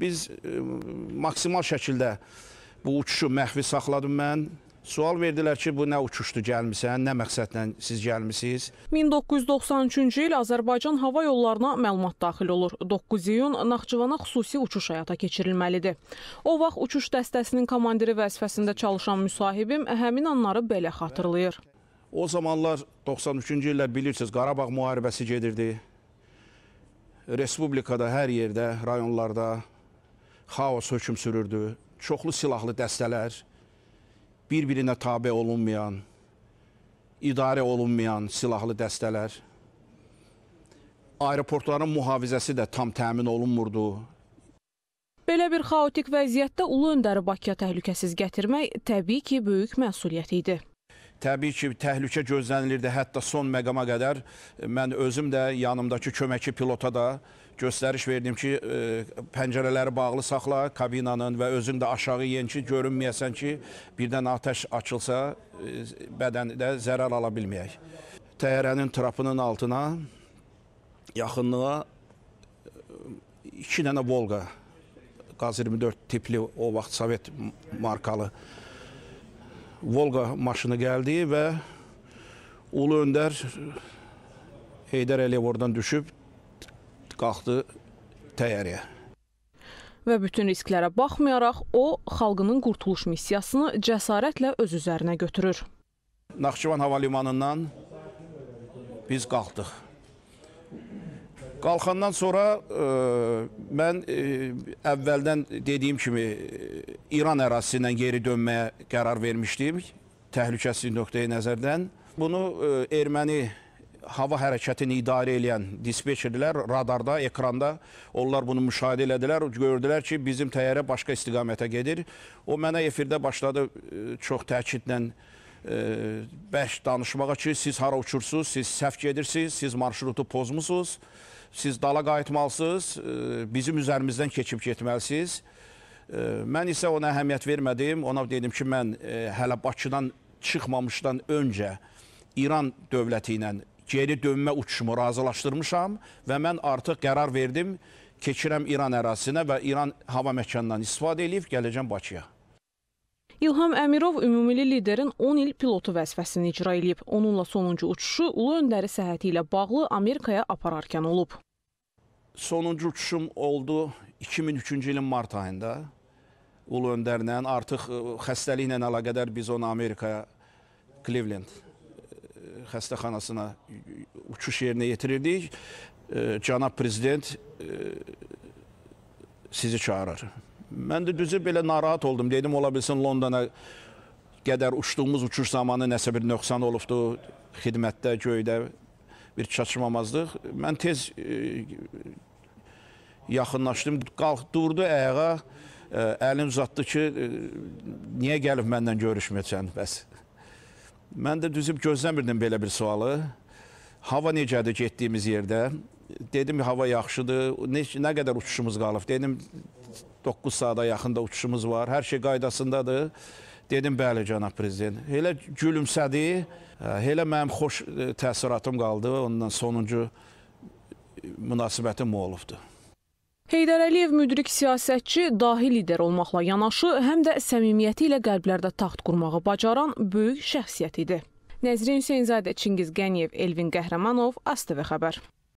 Biz e, maksimal şəkildə bu uçuşu məhvi saxladım mən. Sual verdilər ki, bu nə uçuşdu gəlmisən, nə məqsədlə siz gəlmisiniz? 1993-cü il Azərbaycan hava yollarına məlumat daxil olur. 9 iyun Naxçıvana xüsusi uçuş həyata keçirilməlidir. O vaxt uçuş dəstəsinin komandiri vəzifəsində çalışan müsahibim həmin anları belə xatırlayır. O zamanlar 93-cü illər bilirsiniz, Qarabağ müharibəsi gedirdi. Respublikada hər yerdə, rayonlarda xaos hökm sürürdü. Çoxlu silahlı dəstələr, bir-birinə tabe olunmayan, idarə olunmayan silahlı dəstələr. Aeroportların mühafizəsi də tam təmin olunmurdu. Belə bir xaotik vəziyyətdə ulu öndəri Bakıya təhlükəsiz gətirmək təbii ki, böyük məsuliyyət idi. Təbii ki, təhlükə gözlənilirdi. Hətta son məqama qədər mən özüm də yanımdakı köməkçi pilota da göstəriş verdim ki, e, pəncərələri bağlı saxla kabinanın və özün də aşağı yen ki, görünməyəsən ki, birdən atəş açılsa e, bədəndə zərər ala bilməyək. Təyyarənin trapının altına yaxınlığa e, iki dənə Volqa Qaz 24 tipli o vaxt Sovet markalı Volqa maşını gəldi və Ulu Öndər Heydər Əliyev oradan düşüb qalxdı təyyarəyə. Və bütün risklərə baxmayaraq, o, xalqının qurtuluş missiyasını cəsarətlə öz üzərinə götürür. Naxçıvan Havalimanından biz qalxdıq. Qalxandan sonra ə, e, mən ə, e, əvvəldən dediyim kimi e, İran ərazisindən geri dönməyə qərar vermişdim, təhlükəsizlik nöqteyi nəzərdən. Bunu ə, erməni hava hərəkətini idarə edən dispetçerlər radarda, ekranda onlar bunu müşahidə elədilər, gördülər ki, bizim təyyarə başqa istiqamətə gedir. O mənə efirdə başladı e, çox təkidlə e, bəş danışmağa ki, siz hara uçursunuz, siz səhv gedirsiniz, siz marşrutu pozmusunuz, siz dala qayıtmalısınız, e, bizim üzərimizdən keçib getməlisiniz. Mən isə ona əhəmiyyət vermədim, ona dedim ki, mən hələ Bakıdan çıxmamışdan öncə İran dövləti ilə geri dönmə uçuşumu razılaşdırmışam və mən artıq qərar verdim, keçirəm İran ərazisinə və İran hava məkanından istifadə edib gələcəm Bakıya. İlham Əmirov ümumili liderin 10 il pilotu vəzifəsini icra edib. Onunla sonuncu uçuşu Ulu Öndəri səhəti ilə bağlı Amerikaya apararkən olub. Sonuncu uçuşum oldu 2003-cü ilin mart ayında. Ulu Öndərlə artıq xəstəliklə əlaqədar biz onu Amerikaya Cleveland xəstəxanasına uçuş yerinə yetirirdik. E, cənab prezident e, sizi çağırır. Mən də düzü belə narahat oldum. Dedim ola bilsin Londona qədər uçduğumuz uçuş zamanı nəsə bir nöqsan olubdu xidmətdə, göydə bir çatışmamazlıq. Mən tez e, yaxınlaşdım. Qalx durdu ayağa, əlini uzatdı ki, niyə gəlib məndən görüşməyəcən bəs? Mən də düzüb gözləmirdim belə bir sualı. Hava necədir getdiyimiz yerdə? Dedim hava yaxşıdır. Ne, nə qədər uçuşumuz qalıb? Dedim 9 saata yaxında uçuşumuz var. Hər şey qaydasındadır. Dedim bəli cənab prezident. Elə gülümsədi. Hə, elə mənim xoş e, təəssüratım qaldı. Ondan sonuncu e, münasibətim olubdu. Heydər Əliyev müdrik siyasətçi, dahi lider olmaqla yanaşı, həm də səmimiyyəti ilə qəlblərdə taxt qurmağı bacaran böyük şəxsiyyət idi. Nəzrin Hüseynzadə, Çingiz Qəniyev, Elvin Qəhrəmanov, ASTV xəbər.